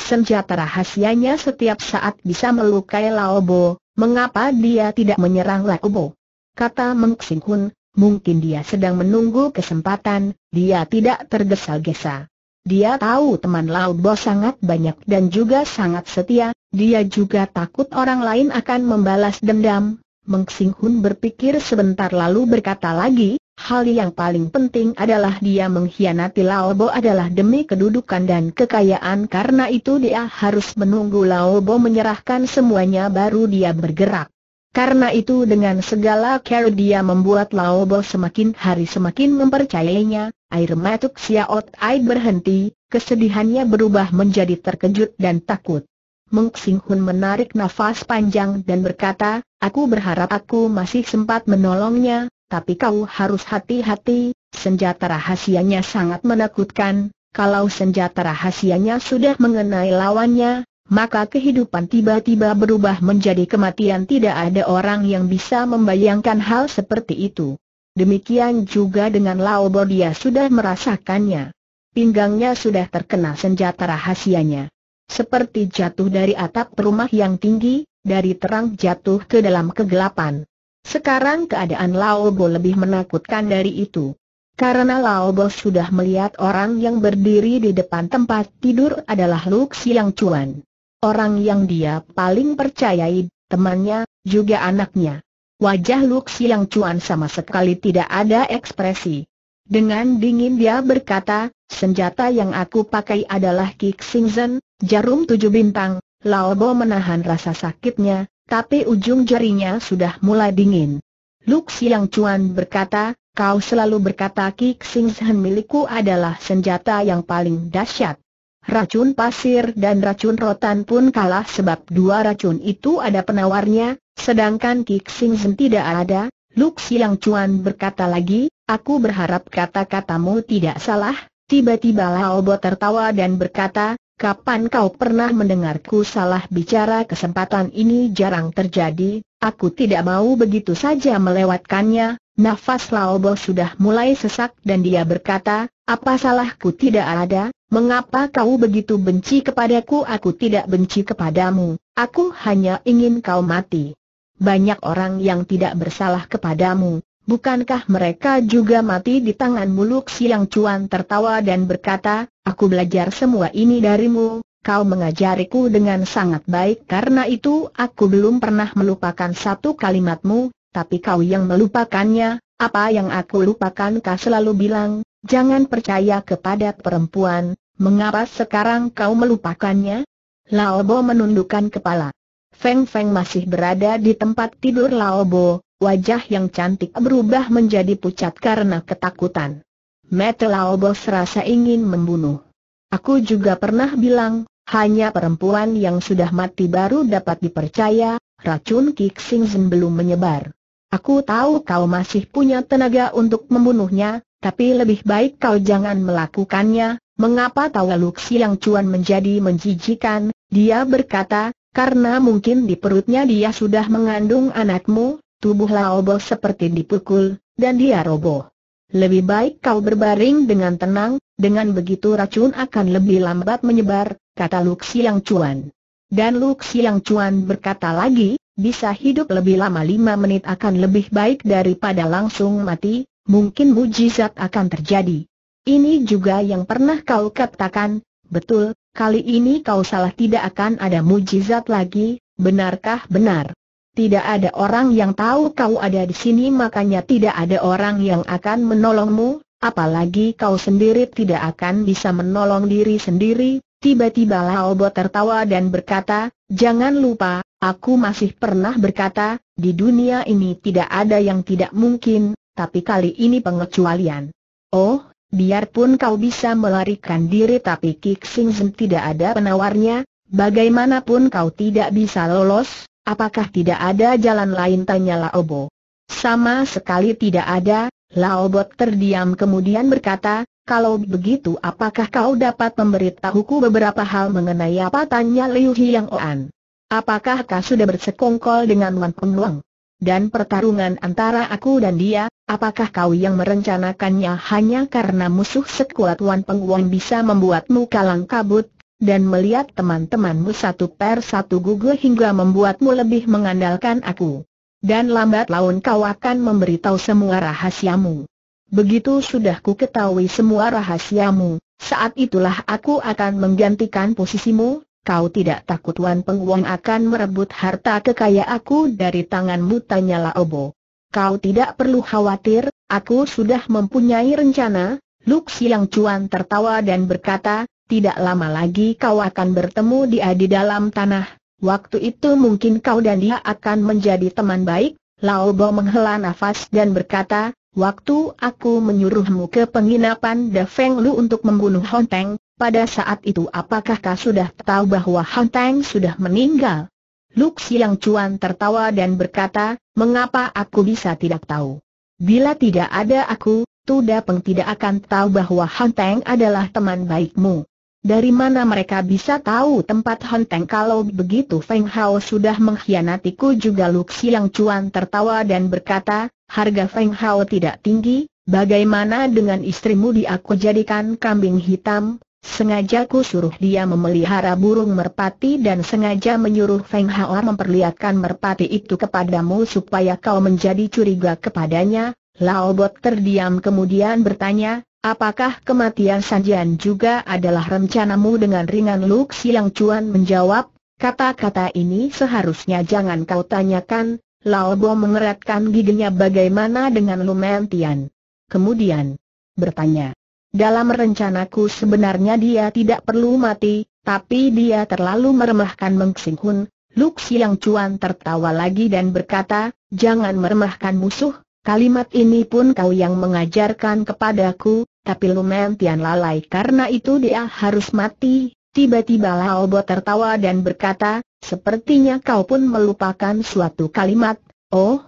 Senjata rahasianya setiap saat bisa melukai Laobo, mengapa dia tidak menyerang Laobo? kata Meng Sing Kun, mungkin dia sedang menunggu kesempatan, dia tidak tergesa-gesa. Dia tahu teman lao bo sangat banyak dan juga sangat setia, dia juga takut orang lain akan membalas dendam. Meng Sing Hun berpikir sebentar lalu berkata lagi, hal yang paling penting adalah dia mengkhianati lao bo adalah demi kedudukan dan kekayaan karena itu dia harus menunggu lao bo menyerahkan semuanya baru dia bergerak. Karena itu dengan segala cara dia membuat Lao Bo semakin hari semakin mempercayainya, air matuk Xiaot Ai berhenti, kesedihannya berubah menjadi terkejut dan takut. Meng Sing Hun menarik nafas panjang dan berkata, aku berharap aku masih sempat menolongnya, tapi kau harus hati-hati, senjata rahasianya sangat menakutkan, kalau senjata rahasianya sudah mengenai lawannya, maka kehidupan tiba-tiba berubah menjadi kematian tidak ada orang yang bisa membayangkan hal seperti itu. Demikian juga dengan Lao dia sudah merasakannya. Pinggangnya sudah terkena senjata rahasianya. Seperti jatuh dari atap rumah yang tinggi, dari terang jatuh ke dalam kegelapan. Sekarang keadaan Lao lebih menakutkan dari itu. Karena Lao sudah melihat orang yang berdiri di depan tempat tidur adalah Luxi yang Cuan orang yang dia paling percayai, temannya, juga anaknya. Wajah Luk yang Cuan sama sekali tidak ada ekspresi. Dengan dingin dia berkata, senjata yang aku pakai adalah Kik Sing Zen, jarum tujuh bintang. Laobo menahan rasa sakitnya, tapi ujung jarinya sudah mulai dingin. Luk yang Cuan berkata, kau selalu berkata Kik Sing Zen milikku adalah senjata yang paling dahsyat. Racun pasir dan racun rotan pun kalah sebab dua racun itu ada penawarnya, sedangkan Kik Sing Zen tidak ada. Luk Siang Chuan berkata lagi, aku berharap kata-katamu tidak salah. Tiba-tiba Lao tertawa dan berkata, kapan kau pernah mendengarku salah bicara kesempatan ini jarang terjadi, aku tidak mau begitu saja melewatkannya, nafas Lao sudah mulai sesak dan dia berkata, apa salahku tidak ada, Mengapa kau begitu benci kepadaku? Aku tidak benci kepadamu, aku hanya ingin kau mati. Banyak orang yang tidak bersalah kepadamu, bukankah mereka juga mati di tangan muluk siang cuan tertawa dan berkata, aku belajar semua ini darimu, kau mengajariku dengan sangat baik karena itu aku belum pernah melupakan satu kalimatmu, tapi kau yang melupakannya, apa yang aku lupakan kau selalu bilang, Jangan percaya kepada perempuan, Mengapa sekarang kau melupakannya? Laobo menundukkan kepala. Feng Feng masih berada di tempat tidur Laobo, wajah yang cantik berubah menjadi pucat karena ketakutan. Mata Laobo serasa ingin membunuh. Aku juga pernah bilang, hanya perempuan yang sudah mati baru dapat dipercaya, racun Zen belum menyebar. Aku tahu kau masih punya tenaga untuk membunuhnya, tapi lebih baik kau jangan melakukannya, Mengapa tawa Luxi yang cuan menjadi menjijikan? Dia berkata, karena mungkin di perutnya dia sudah mengandung anakmu, tubuh Laobo seperti dipukul, dan dia roboh. Lebih baik kau berbaring dengan tenang, dengan begitu racun akan lebih lambat menyebar, kata Luxi yang cuan. Dan Luxi yang cuan berkata lagi, bisa hidup lebih lama lima menit akan lebih baik daripada langsung mati, mungkin mujizat akan terjadi. Ini juga yang pernah kau katakan, betul, kali ini kau salah tidak akan ada mujizat lagi, benarkah benar? Tidak ada orang yang tahu kau ada di sini makanya tidak ada orang yang akan menolongmu, apalagi kau sendiri tidak akan bisa menolong diri sendiri. Tiba-tiba Lao Bo tertawa dan berkata, jangan lupa, aku masih pernah berkata, di dunia ini tidak ada yang tidak mungkin, tapi kali ini pengecualian. Oh, biarpun kau bisa melarikan diri tapi Kik Sing tidak ada penawarnya, bagaimanapun kau tidak bisa lolos, apakah tidak ada jalan lain tanya Laobo. Sama sekali tidak ada, Laobot terdiam kemudian berkata, kalau begitu apakah kau dapat memberitahuku beberapa hal mengenai apa tanya Liu Hiang Oan. Apakah kau sudah bersekongkol dengan Wan Luang? dan pertarungan antara aku dan dia, apakah kau yang merencanakannya hanya karena musuh sekuat Wan Peng Wong bisa membuatmu kalang kabut, dan melihat teman-temanmu satu per satu gugur hingga membuatmu lebih mengandalkan aku. Dan lambat laun kau akan memberitahu semua rahasiamu. Begitu sudah ku ketahui semua rahasiamu, saat itulah aku akan menggantikan posisimu, Kau tidak takut Wan Peng akan merebut harta kekaya aku dari tanganmu tanya Laobo. Kau tidak perlu khawatir, aku sudah mempunyai rencana, Luk Siang Cuan tertawa dan berkata, tidak lama lagi kau akan bertemu dia di dalam tanah, waktu itu mungkin kau dan dia akan menjadi teman baik, Laobo menghela nafas dan berkata, Waktu aku menyuruhmu ke penginapan Da Feng Lu untuk membunuh Honteng, pada saat itu apakah kau sudah tahu bahwa Han Teng sudah meninggal? Luk Siang Cuan tertawa dan berkata, mengapa aku bisa tidak tahu? Bila tidak ada aku, Tu Peng tidak akan tahu bahwa Han Teng adalah teman baikmu. Dari mana mereka bisa tahu tempat Han Teng kalau begitu Feng Hao sudah mengkhianatiku juga Luk Siang Cuan tertawa dan berkata, harga Feng Hao tidak tinggi, bagaimana dengan istrimu di aku jadikan kambing hitam, Sengaja ku suruh dia memelihara burung merpati dan sengaja menyuruh Feng Hao memperlihatkan merpati itu kepadamu supaya kau menjadi curiga kepadanya. Lao Bo terdiam kemudian bertanya, apakah kematian Sanjian juga adalah rencanamu dengan ringan Luk Siang Cuan menjawab, kata-kata ini seharusnya jangan kau tanyakan, Lao Bo mengeratkan giginya bagaimana dengan lumentian, Kemudian bertanya, dalam rencanaku sebenarnya dia tidak perlu mati, tapi dia terlalu meremehkan Meng Sing Hun. Luk Siang Cuan tertawa lagi dan berkata, jangan meremehkan musuh, kalimat ini pun kau yang mengajarkan kepadaku, tapi lumayan Tian lalai karena itu dia harus mati. Tiba-tiba Lao Bo tertawa dan berkata, sepertinya kau pun melupakan suatu kalimat, oh,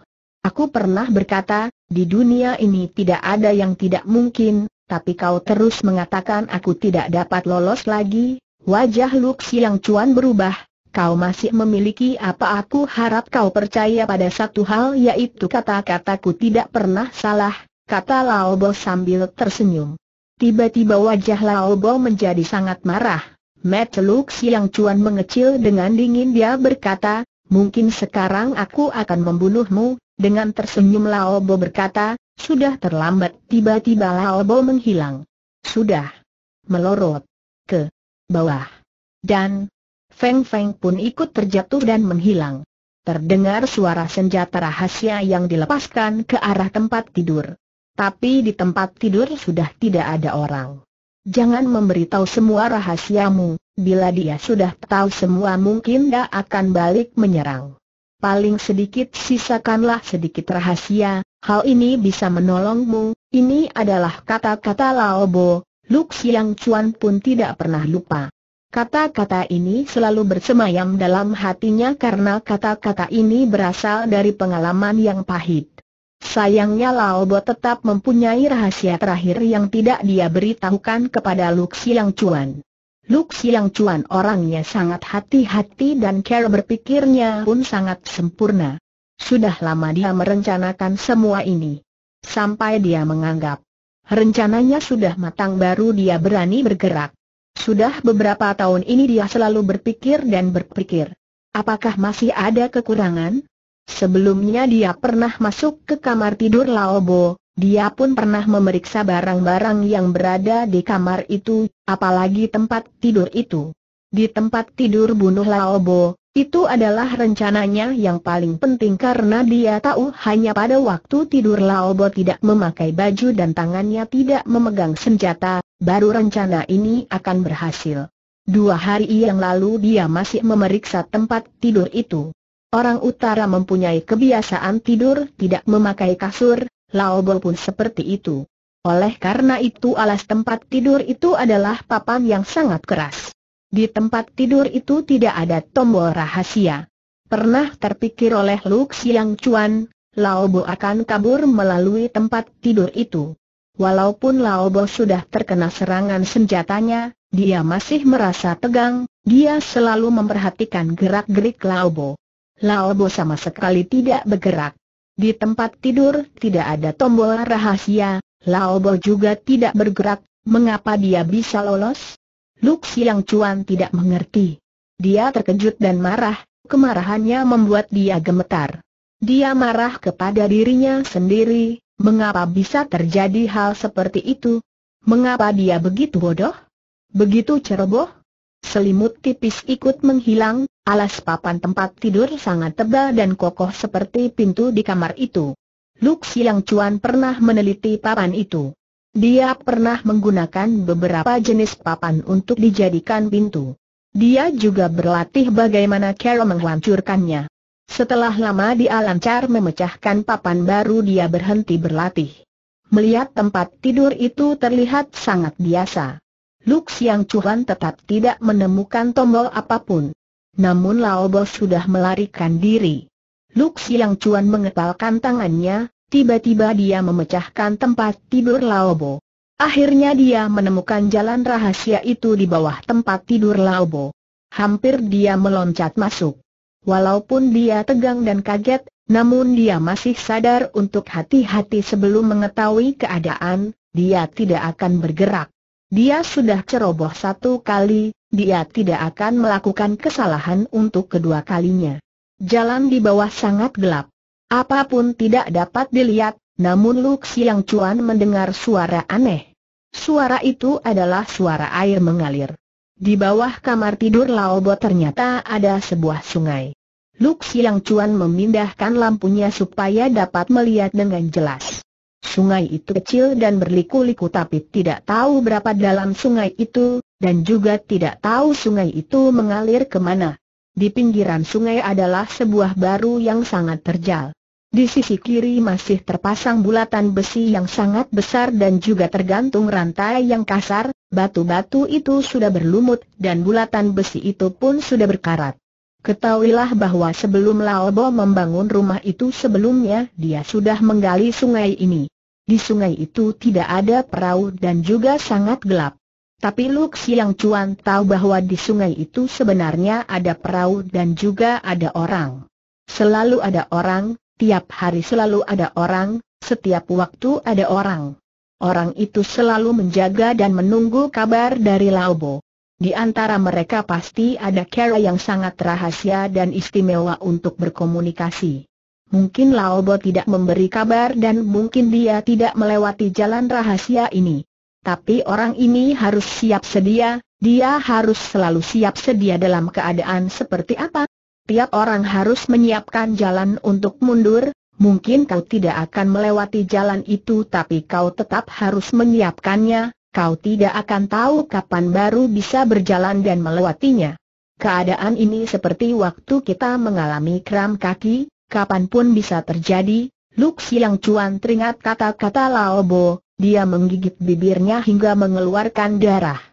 aku pernah berkata, di dunia ini tidak ada yang tidak mungkin, tapi kau terus mengatakan aku tidak dapat lolos lagi, wajah Luk Siang Cuan berubah, kau masih memiliki apa aku harap kau percaya pada satu hal yaitu kata-kataku tidak pernah salah, kata Lao Bo sambil tersenyum. Tiba-tiba wajah Lao Bo menjadi sangat marah. Matt Luk Siang Cuan mengecil dengan dingin dia berkata, mungkin sekarang aku akan membunuhmu, dengan tersenyum Lao berkata, sudah terlambat tiba-tiba Lao Bo menghilang. Sudah melorot ke bawah. Dan Feng Feng pun ikut terjatuh dan menghilang. Terdengar suara senjata rahasia yang dilepaskan ke arah tempat tidur. Tapi di tempat tidur sudah tidak ada orang. Jangan memberitahu semua rahasiamu, bila dia sudah tahu semua mungkin dia akan balik menyerang paling sedikit sisakanlah sedikit rahasia, hal ini bisa menolongmu, ini adalah kata-kata Laobo, Lux Yang Chuan pun tidak pernah lupa. Kata-kata ini selalu bersemayam dalam hatinya karena kata-kata ini berasal dari pengalaman yang pahit. Sayangnya Laobo tetap mempunyai rahasia terakhir yang tidak dia beritahukan kepada Lux Yang Chuan. Luk Siang cuan orangnya sangat hati-hati dan cara berpikirnya pun sangat sempurna. Sudah lama dia merencanakan semua ini. Sampai dia menganggap rencananya sudah matang baru dia berani bergerak. Sudah beberapa tahun ini dia selalu berpikir dan berpikir. Apakah masih ada kekurangan? Sebelumnya dia pernah masuk ke kamar tidur Laobo, dia pun pernah memeriksa barang-barang yang berada di kamar itu, apalagi tempat tidur itu. Di tempat tidur bunuh Laobo, itu adalah rencananya yang paling penting karena dia tahu hanya pada waktu tidur Laobo tidak memakai baju dan tangannya tidak memegang senjata, baru rencana ini akan berhasil. Dua hari yang lalu dia masih memeriksa tempat tidur itu. Orang utara mempunyai kebiasaan tidur tidak memakai kasur, Laobo pun seperti itu. Oleh karena itu alas tempat tidur itu adalah papan yang sangat keras. Di tempat tidur itu tidak ada tombol rahasia. Pernah terpikir oleh Luk Siang Chuan, Laobo akan kabur melalui tempat tidur itu. Walaupun Laobo sudah terkena serangan senjatanya, dia masih merasa tegang, dia selalu memperhatikan gerak-gerik Laobo. Laobo sama sekali tidak bergerak. Di tempat tidur tidak ada tombol rahasia, Lao Bo juga tidak bergerak, mengapa dia bisa lolos? Luk Siang Cuan tidak mengerti. Dia terkejut dan marah, kemarahannya membuat dia gemetar. Dia marah kepada dirinya sendiri, mengapa bisa terjadi hal seperti itu? Mengapa dia begitu bodoh? Begitu ceroboh? selimut tipis ikut menghilang, alas papan tempat tidur sangat tebal dan kokoh seperti pintu di kamar itu. Luk Siang Cuan pernah meneliti papan itu. Dia pernah menggunakan beberapa jenis papan untuk dijadikan pintu. Dia juga berlatih bagaimana Carol menghancurkannya. Setelah lama dia lancar memecahkan papan baru dia berhenti berlatih. Melihat tempat tidur itu terlihat sangat biasa. Luk Siang Chuan tetap tidak menemukan tombol apapun. Namun Lao Bo sudah melarikan diri. Luk Siang Chuan mengepalkan tangannya, tiba-tiba dia memecahkan tempat tidur Lao Bo. Akhirnya dia menemukan jalan rahasia itu di bawah tempat tidur Lao Bo. Hampir dia meloncat masuk. Walaupun dia tegang dan kaget, namun dia masih sadar untuk hati-hati sebelum mengetahui keadaan, dia tidak akan bergerak. Dia sudah ceroboh satu kali, dia tidak akan melakukan kesalahan untuk kedua kalinya. Jalan di bawah sangat gelap. Apapun tidak dapat dilihat, namun Luk Siang Cuan mendengar suara aneh. Suara itu adalah suara air mengalir. Di bawah kamar tidur Laobo ternyata ada sebuah sungai. Luk Siang Cuan memindahkan lampunya supaya dapat melihat dengan jelas. Sungai itu kecil dan berliku-liku tapi tidak tahu berapa dalam sungai itu, dan juga tidak tahu sungai itu mengalir kemana. Di pinggiran sungai adalah sebuah baru yang sangat terjal. Di sisi kiri masih terpasang bulatan besi yang sangat besar dan juga tergantung rantai yang kasar, batu-batu itu sudah berlumut dan bulatan besi itu pun sudah berkarat. Ketahuilah bahwa sebelum Laobo membangun rumah itu sebelumnya dia sudah menggali sungai ini. Di sungai itu tidak ada perahu dan juga sangat gelap. Tapi Luk Siang Cuan tahu bahwa di sungai itu sebenarnya ada perahu dan juga ada orang. Selalu ada orang, tiap hari selalu ada orang, setiap waktu ada orang. Orang itu selalu menjaga dan menunggu kabar dari Laobo. Di antara mereka pasti ada cara yang sangat rahasia dan istimewa untuk berkomunikasi. Mungkin Laobo tidak memberi kabar dan mungkin dia tidak melewati jalan rahasia ini. Tapi orang ini harus siap sedia, dia harus selalu siap sedia dalam keadaan seperti apa? Tiap orang harus menyiapkan jalan untuk mundur, mungkin kau tidak akan melewati jalan itu tapi kau tetap harus menyiapkannya, kau tidak akan tahu kapan baru bisa berjalan dan melewatinya. Keadaan ini seperti waktu kita mengalami kram kaki, kapanpun bisa terjadi, Luk Siang Cuan teringat kata-kata Lao Bo, dia menggigit bibirnya hingga mengeluarkan darah.